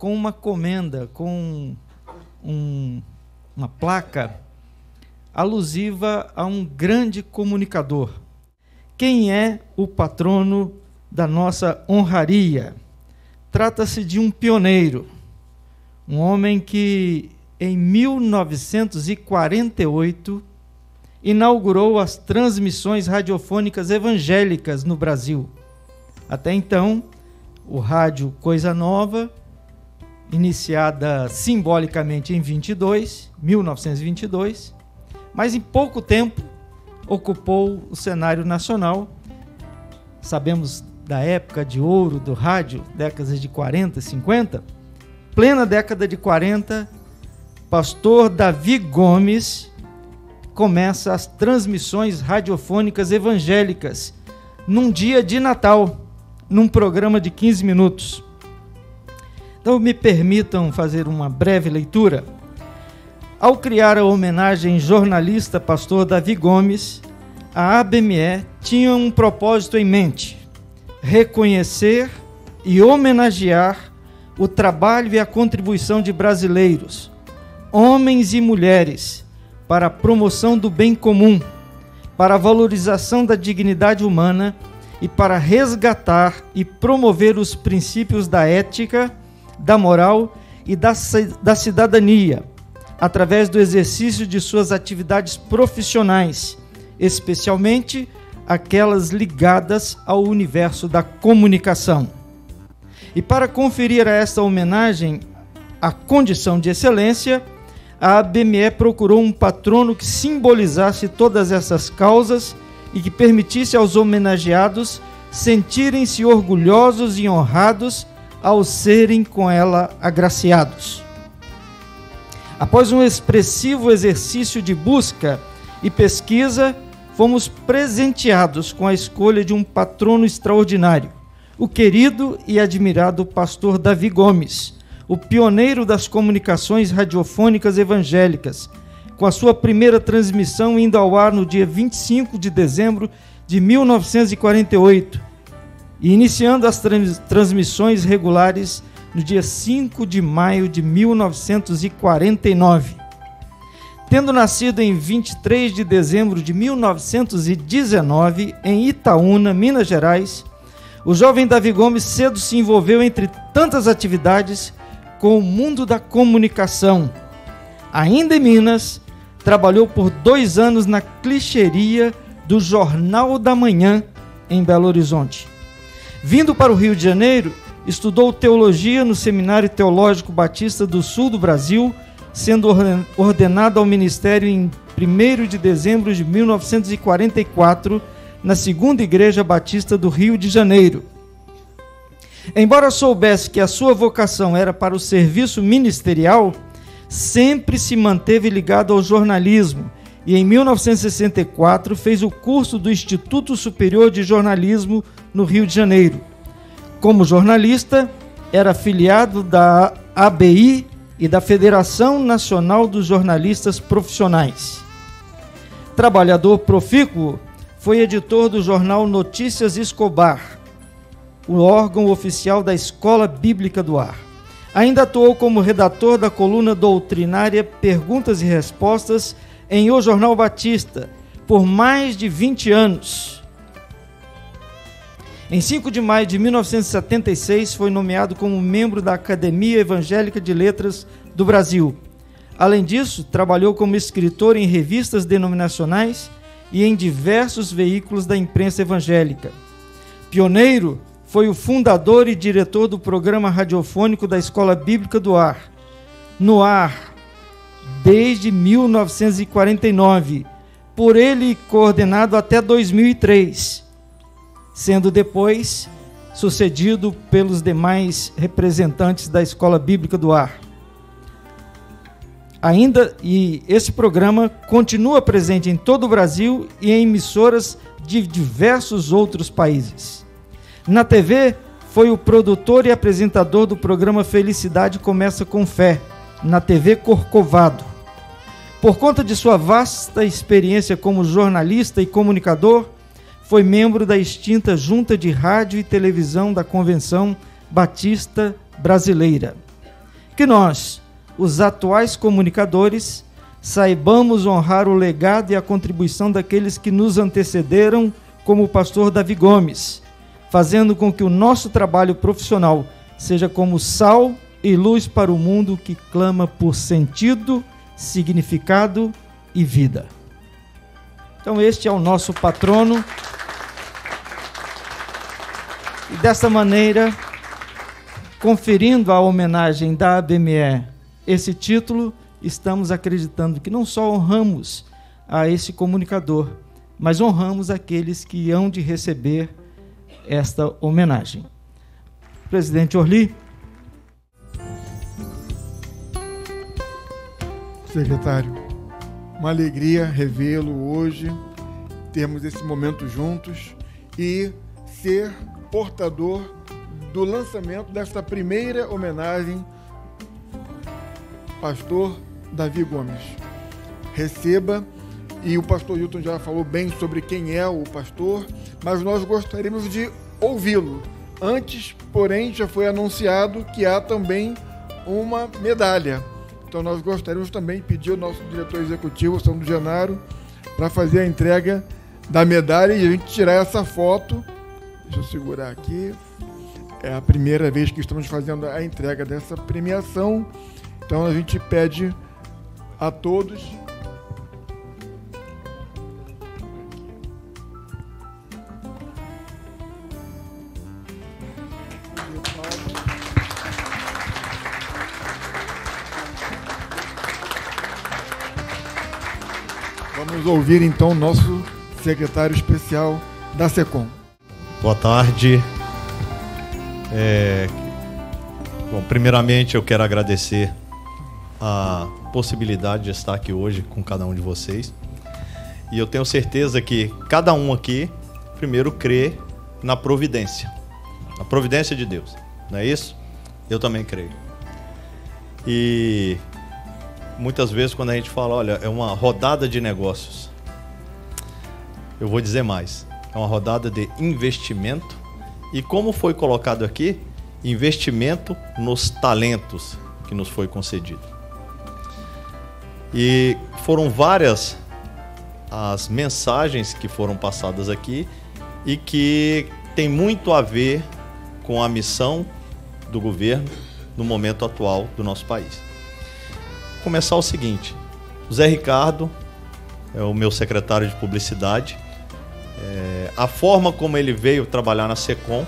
com uma comenda, com um, uma placa alusiva a um grande comunicador. Quem é o patrono da nossa honraria? Trata-se de um pioneiro, um homem que em 1948 inaugurou as transmissões radiofônicas evangélicas no Brasil. Até então, o rádio Coisa Nova iniciada simbolicamente em 22, 1922, mas em pouco tempo ocupou o cenário nacional. Sabemos da época de ouro do rádio, décadas de 40, 50, plena década de 40, pastor Davi Gomes começa as transmissões radiofônicas evangélicas num dia de Natal, num programa de 15 minutos. Então me permitam fazer uma breve leitura. Ao criar a homenagem jornalista pastor Davi Gomes, a ABME tinha um propósito em mente: reconhecer e homenagear o trabalho e a contribuição de brasileiros, homens e mulheres, para a promoção do bem comum, para a valorização da dignidade humana e para resgatar e promover os princípios da ética da moral e da, da cidadania, através do exercício de suas atividades profissionais, especialmente aquelas ligadas ao universo da comunicação. E para conferir a esta homenagem a condição de excelência, a ABME procurou um patrono que simbolizasse todas essas causas e que permitisse aos homenageados sentirem-se orgulhosos e honrados ao serem com ela agraciados. Após um expressivo exercício de busca e pesquisa, fomos presenteados com a escolha de um patrono extraordinário, o querido e admirado pastor Davi Gomes, o pioneiro das comunicações radiofônicas evangélicas, com a sua primeira transmissão indo ao ar no dia 25 de dezembro de 1948 e iniciando as transmissões regulares no dia 5 de maio de 1949. Tendo nascido em 23 de dezembro de 1919 em Itaúna, Minas Gerais, o jovem Davi Gomes cedo se envolveu entre tantas atividades com o mundo da comunicação. Ainda em Minas, trabalhou por dois anos na clicheria do Jornal da Manhã, em Belo Horizonte. Vindo para o Rio de Janeiro, estudou teologia no Seminário Teológico Batista do Sul do Brasil, sendo ordenado ao ministério em 1 de dezembro de 1944 na Segunda Igreja Batista do Rio de Janeiro. Embora soubesse que a sua vocação era para o serviço ministerial, sempre se manteve ligado ao jornalismo e em 1964 fez o curso do Instituto Superior de Jornalismo no Rio de Janeiro. Como jornalista, era filiado da ABI e da Federação Nacional dos Jornalistas Profissionais. Trabalhador profícuo, foi editor do jornal Notícias Escobar, o órgão oficial da Escola Bíblica do Ar. Ainda atuou como redator da coluna doutrinária Perguntas e Respostas em O Jornal Batista por mais de 20 anos. Em 5 de maio de 1976, foi nomeado como membro da Academia Evangélica de Letras do Brasil. Além disso, trabalhou como escritor em revistas denominacionais e em diversos veículos da imprensa evangélica. Pioneiro, foi o fundador e diretor do programa radiofônico da Escola Bíblica do Ar, no ar, desde 1949, por ele coordenado até 2003 sendo depois sucedido pelos demais representantes da Escola Bíblica do Ar. Ainda e esse programa continua presente em todo o Brasil e em emissoras de diversos outros países. Na TV, foi o produtor e apresentador do programa Felicidade Começa com Fé, na TV Corcovado. Por conta de sua vasta experiência como jornalista e comunicador, foi membro da extinta Junta de Rádio e Televisão da Convenção Batista Brasileira. Que nós, os atuais comunicadores, saibamos honrar o legado e a contribuição daqueles que nos antecederam, como o pastor Davi Gomes, fazendo com que o nosso trabalho profissional seja como sal e luz para o mundo que clama por sentido, significado e vida. Então, este é o nosso patrono. E dessa maneira, conferindo à homenagem da ABME esse título, estamos acreditando que não só honramos a esse comunicador, mas honramos aqueles que hão de receber esta homenagem. Presidente Orli. Secretário, uma alegria revê-lo hoje, termos esse momento juntos e ser portador do lançamento desta primeira homenagem, pastor Davi Gomes. Receba, e o pastor Hilton já falou bem sobre quem é o pastor, mas nós gostaríamos de ouvi-lo. Antes, porém, já foi anunciado que há também uma medalha. Então nós gostaríamos também de pedir ao nosso diretor executivo, Sandro Genaro, para fazer a entrega da medalha e a gente tirar essa foto Deixa eu segurar aqui. É a primeira vez que estamos fazendo a entrega dessa premiação. Então a gente pede a todos Vamos ouvir então o nosso secretário especial da SECOM. Boa tarde. É... Bom, primeiramente eu quero agradecer a possibilidade de estar aqui hoje com cada um de vocês. E eu tenho certeza que cada um aqui, primeiro, crê na providência, na providência de Deus, não é isso? Eu também creio. E muitas vezes, quando a gente fala, olha, é uma rodada de negócios, eu vou dizer mais é uma rodada de investimento. E como foi colocado aqui, investimento nos talentos que nos foi concedido. E foram várias as mensagens que foram passadas aqui e que tem muito a ver com a missão do governo no momento atual do nosso país. Vou começar o seguinte: o Zé Ricardo é o meu secretário de publicidade é, a forma como ele veio trabalhar na SECOM,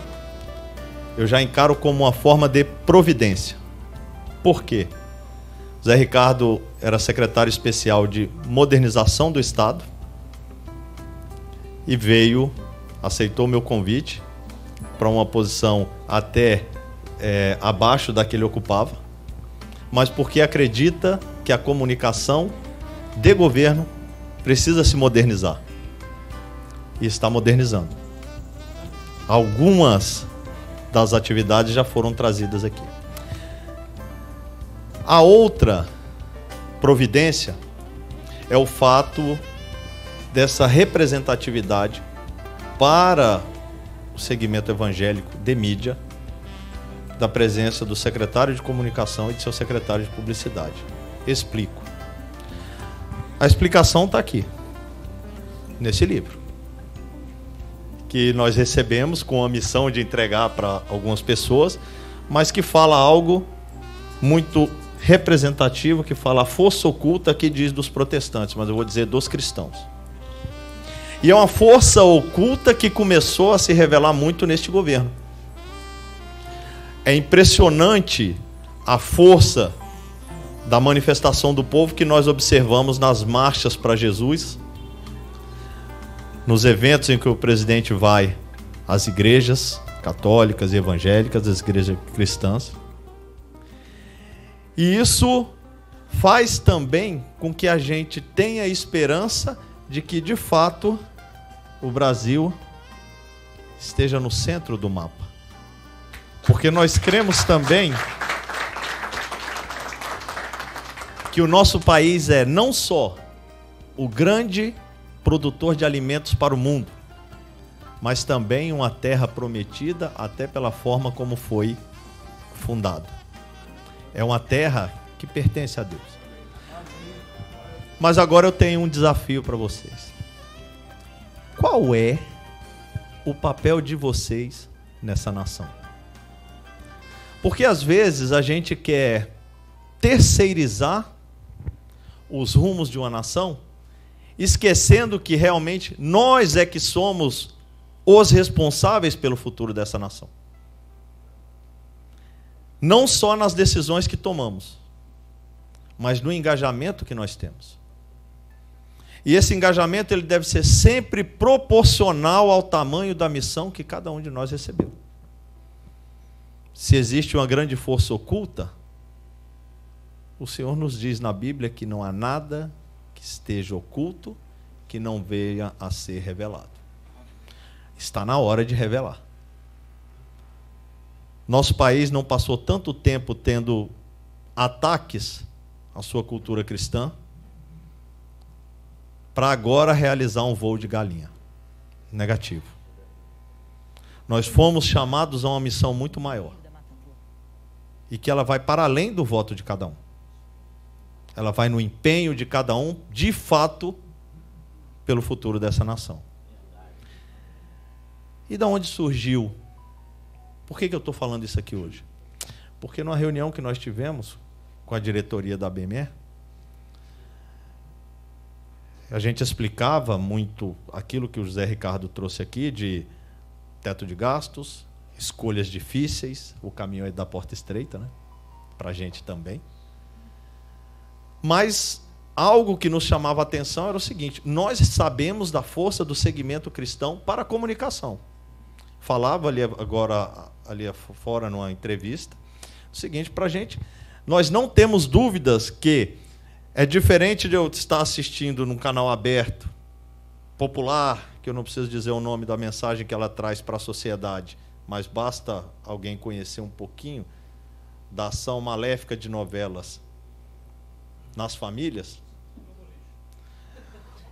eu já encaro como uma forma de providência. Por quê? Zé Ricardo era secretário especial de modernização do Estado e veio, aceitou meu convite para uma posição até é, abaixo da que ele ocupava, mas porque acredita que a comunicação de governo precisa se modernizar e está modernizando. Algumas das atividades já foram trazidas aqui. A outra providência é o fato dessa representatividade para o segmento evangélico de mídia, da presença do secretário de comunicação e de seu secretário de publicidade. Explico. A explicação está aqui, nesse livro que nós recebemos com a missão de entregar para algumas pessoas, mas que fala algo muito representativo, que fala a força oculta que diz dos protestantes, mas eu vou dizer dos cristãos. E é uma força oculta que começou a se revelar muito neste governo. É impressionante a força da manifestação do povo que nós observamos nas marchas para Jesus, nos eventos em que o presidente vai às igrejas católicas e evangélicas, às igrejas cristãs. E isso faz também com que a gente tenha esperança de que, de fato, o Brasil esteja no centro do mapa. Porque nós cremos também que o nosso país é não só o grande produtor de alimentos para o mundo, mas também uma terra prometida até pela forma como foi fundado. É uma terra que pertence a Deus. Mas agora eu tenho um desafio para vocês. Qual é o papel de vocês nessa nação? Porque às vezes a gente quer terceirizar os rumos de uma nação esquecendo que realmente nós é que somos os responsáveis pelo futuro dessa nação. Não só nas decisões que tomamos, mas no engajamento que nós temos. E esse engajamento ele deve ser sempre proporcional ao tamanho da missão que cada um de nós recebeu. Se existe uma grande força oculta, o Senhor nos diz na Bíblia que não há nada que esteja oculto, que não venha a ser revelado. Está na hora de revelar. Nosso país não passou tanto tempo tendo ataques à sua cultura cristã para agora realizar um voo de galinha. Negativo. Nós fomos chamados a uma missão muito maior. E que ela vai para além do voto de cada um ela vai no empenho de cada um, de fato, pelo futuro dessa nação. E da onde surgiu? Por que, que eu estou falando isso aqui hoje? Porque numa reunião que nós tivemos com a diretoria da BME, a gente explicava muito aquilo que o José Ricardo trouxe aqui de teto de gastos, escolhas difíceis, o caminho é da porta estreita, né? Para a gente também. Mas algo que nos chamava a atenção era o seguinte: nós sabemos da força do segmento cristão para a comunicação. Falava ali agora, ali fora, numa entrevista, o seguinte: para a gente, nós não temos dúvidas que é diferente de eu estar assistindo num canal aberto, popular, que eu não preciso dizer o nome da mensagem que ela traz para a sociedade, mas basta alguém conhecer um pouquinho da ação maléfica de novelas nas famílias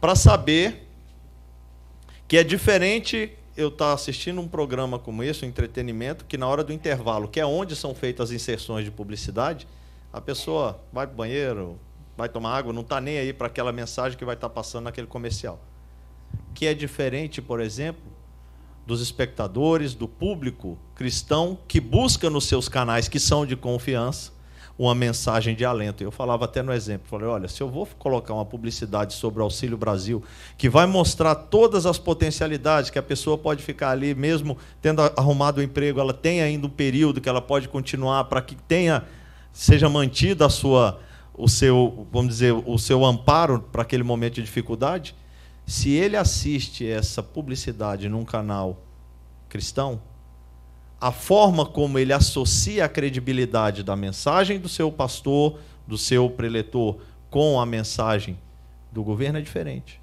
para saber que é diferente eu estar tá assistindo um programa como esse, um entretenimento, que na hora do intervalo, que é onde são feitas as inserções de publicidade, a pessoa vai para o banheiro, vai tomar água, não está nem aí para aquela mensagem que vai estar tá passando naquele comercial. Que é diferente, por exemplo, dos espectadores, do público cristão que busca nos seus canais que são de confiança uma mensagem de alento. Eu falava até no exemplo, falei, olha, se eu vou colocar uma publicidade sobre o Auxílio Brasil, que vai mostrar todas as potencialidades que a pessoa pode ficar ali, mesmo tendo arrumado o um emprego, ela tem ainda um período que ela pode continuar para que tenha seja mantida a sua o seu, vamos dizer, o seu amparo para aquele momento de dificuldade, se ele assiste essa publicidade num canal cristão, a forma como ele associa a credibilidade da mensagem do seu pastor, do seu preletor, com a mensagem do governo é diferente.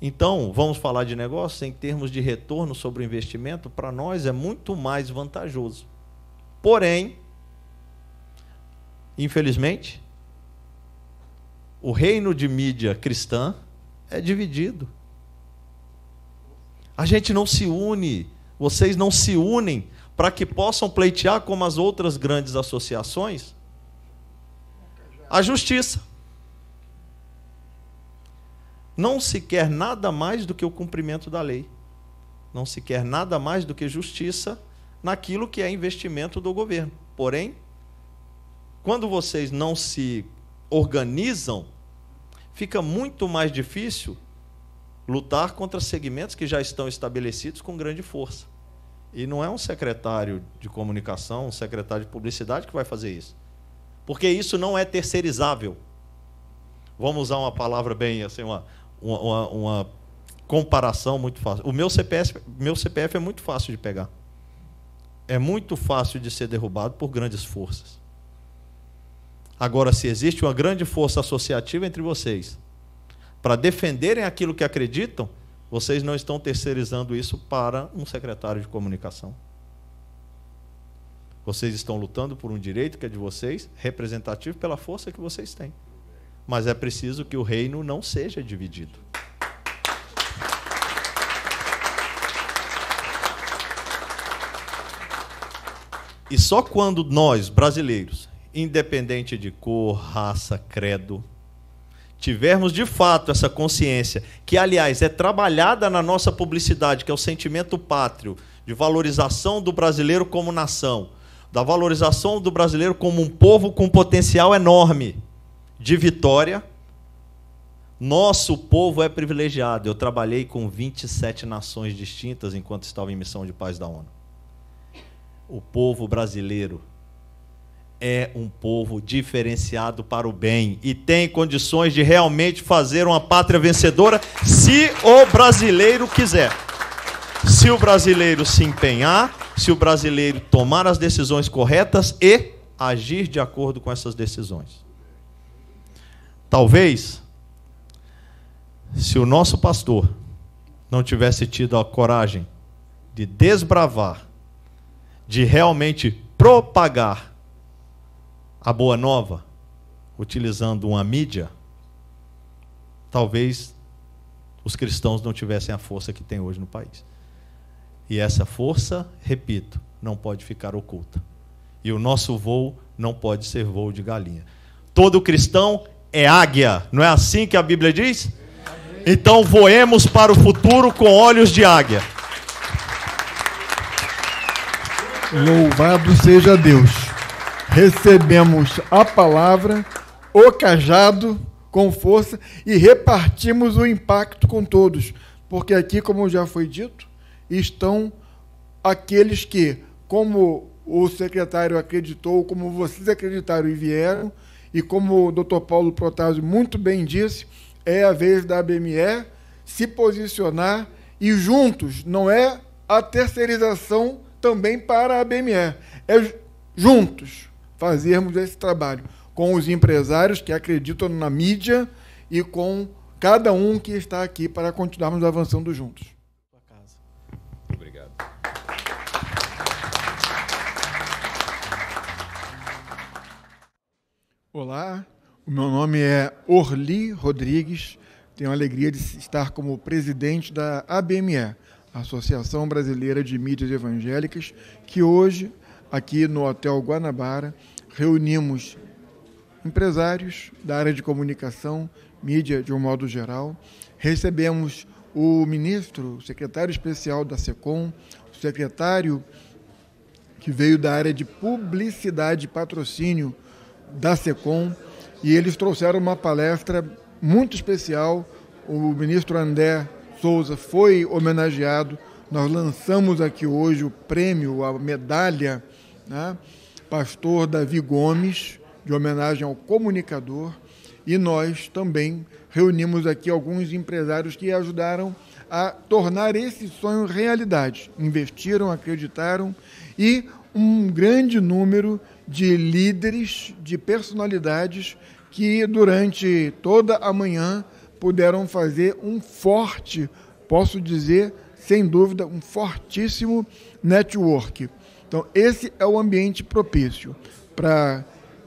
Então, vamos falar de negócio em termos de retorno sobre o investimento, para nós é muito mais vantajoso. Porém, infelizmente, o reino de mídia cristã é dividido. A gente não se une, vocês não se unem para que possam pleitear, como as outras grandes associações, a justiça. Não se quer nada mais do que o cumprimento da lei. Não se quer nada mais do que justiça naquilo que é investimento do governo. Porém, quando vocês não se organizam, fica muito mais difícil lutar contra segmentos que já estão estabelecidos com grande força. E não é um secretário de comunicação, um secretário de publicidade que vai fazer isso. Porque isso não é terceirizável. Vamos usar uma palavra bem assim, uma, uma, uma comparação muito fácil. O meu CPF, meu CPF é muito fácil de pegar. É muito fácil de ser derrubado por grandes forças. Agora, se existe uma grande força associativa entre vocês para defenderem aquilo que acreditam, vocês não estão terceirizando isso para um secretário de comunicação. Vocês estão lutando por um direito que é de vocês, representativo pela força que vocês têm. Mas é preciso que o reino não seja dividido. E só quando nós, brasileiros, independente de cor, raça, credo, tivermos de fato essa consciência, que aliás é trabalhada na nossa publicidade, que é o sentimento pátrio, de valorização do brasileiro como nação, da valorização do brasileiro como um povo com potencial enorme de vitória. Nosso povo é privilegiado. Eu trabalhei com 27 nações distintas enquanto estava em missão de paz da ONU. O povo brasileiro é um povo diferenciado para o bem e tem condições de realmente fazer uma pátria vencedora se o brasileiro quiser. Se o brasileiro se empenhar, se o brasileiro tomar as decisões corretas e agir de acordo com essas decisões. Talvez, se o nosso pastor não tivesse tido a coragem de desbravar, de realmente propagar a boa nova utilizando uma mídia, talvez os cristãos não tivessem a força que tem hoje no país. E essa força, repito, não pode ficar oculta. E o nosso voo não pode ser voo de galinha. Todo cristão é águia, não é assim que a Bíblia diz? Então voemos para o futuro com olhos de águia. Louvado seja Deus recebemos a palavra, o cajado com força e repartimos o impacto com todos, porque aqui, como já foi dito, estão aqueles que, como o secretário acreditou, como vocês acreditaram e vieram, e como o doutor Paulo Protásio muito bem disse, é a vez da ABME se posicionar e juntos, não é a terceirização também para a ABME, é juntos fazermos esse trabalho com os empresários que acreditam na mídia e com cada um que está aqui para continuarmos avançando juntos. Obrigado. Olá, o meu nome é Orli Rodrigues. Tenho a alegria de estar como presidente da ABME, Associação Brasileira de Mídias Evangélicas, que hoje, aqui no Hotel Guanabara, reunimos empresários da área de comunicação, mídia de um modo geral. Recebemos o ministro, o secretário especial da SECOM, o secretário que veio da área de publicidade e patrocínio da SECOM, e eles trouxeram uma palestra muito especial. O ministro André Souza foi homenageado. Nós lançamos aqui hoje o prêmio, a medalha, né? pastor Davi Gomes, de homenagem ao comunicador, e nós também reunimos aqui alguns empresários que ajudaram a tornar esse sonho realidade. Investiram, acreditaram e um grande número de líderes, de personalidades que durante toda a manhã puderam fazer um forte, posso dizer, sem dúvida, um fortíssimo network. Então, esse é o ambiente propício para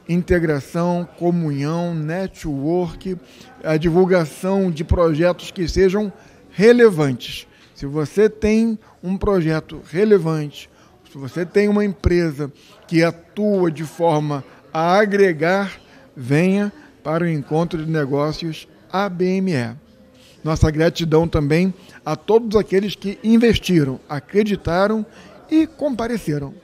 integração, comunhão, network, a divulgação de projetos que sejam relevantes. Se você tem um projeto relevante, se você tem uma empresa que atua de forma a agregar, venha para o encontro de negócios ABME. Nossa gratidão também a todos aqueles que investiram, acreditaram y comparecieron.